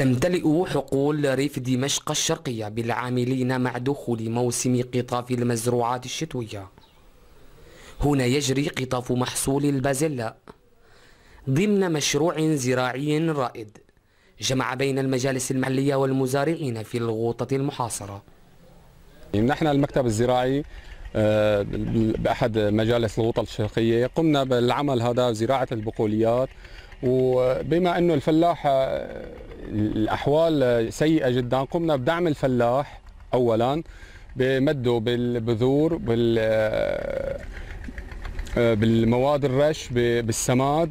تمتلئ حقول ريف دمشق الشرقية بالعاملين مع دخول موسم قطاف المزروعات الشتوية هنا يجري قطاف محصول البازلاء ضمن مشروع زراعي رائد جمع بين المجالس المحلية والمزارعين في الغوطة المحاصرة نحن المكتب الزراعي آه، بأحد مجالس الغوطة الشرقية قمنا بالعمل هذا زراعة البقوليات وبما أنه الفلاح آه، الاحوال سيئه جدا قمنا بدعم الفلاح اولا بمده بالبذور بال آه، بالمواد الرش بالسماد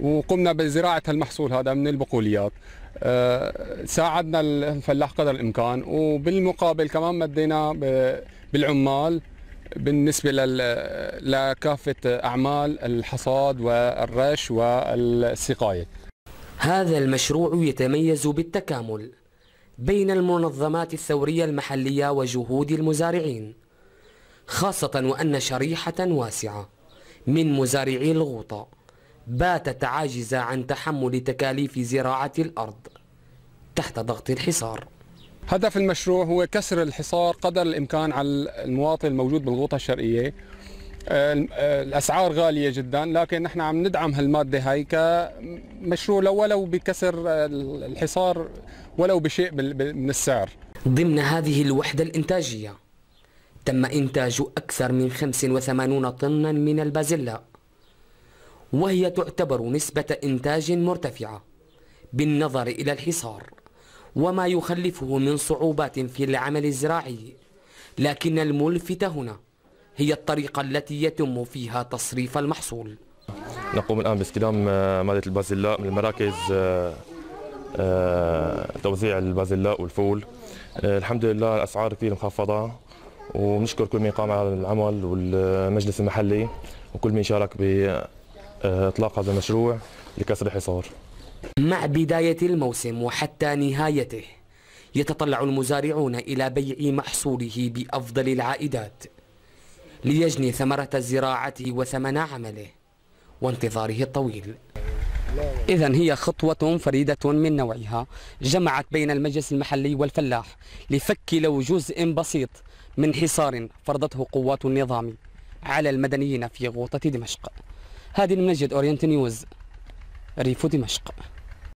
وقمنا بزراعه المحصول هذا من البقوليات آه، ساعدنا الفلاح قدر الامكان وبالمقابل كمان مدينا بالعمال بالنسبه لكافه اعمال الحصاد والرش والسقايه هذا المشروع يتميز بالتكامل بين المنظمات الثورية المحلية وجهود المزارعين خاصة وأن شريحة واسعة من مزارعي الغوطة باتت عاجزة عن تحمل تكاليف زراعة الأرض تحت ضغط الحصار هدف المشروع هو كسر الحصار قدر الإمكان على المواطن الموجود بالغوطة الشرقية آه، آه، الاسعار غاليه جدا لكن نحن عم ندعم هالماده هاي كمشروع ولو بكسر الحصار ولو بشيء من السعر ضمن هذه الوحده الانتاجيه تم انتاج اكثر من 85 طنا من البازلاء وهي تعتبر نسبه انتاج مرتفعه بالنظر الى الحصار وما يخلفه من صعوبات في العمل الزراعي لكن الملفت هنا هي الطريقة التي يتم فيها تصريف المحصول نقوم الآن باستلام آه، مادة البازلاء من المراكز آه، آه، توزيع البازلاء والفول الحمد لله الأسعار كثير مخفضة ونشكر كل من قام على العمل والمجلس المحلي وكل من شارك بإطلاق هذا المشروع لكسر الحصار مع بداية الموسم وحتى نهايته يتطلع المزارعون إلى بيع محصوله بأفضل العائدات ليجني ثمرة زراعته وثمن عمله وانتظاره الطويل إذا هي خطوة فريدة من نوعها جمعت بين المجلس المحلي والفلاح لفك لو جزء بسيط من حصار فرضته قوات النظام على المدنيين في غوطة دمشق هذه من نجد أورينت نيوز ريف دمشق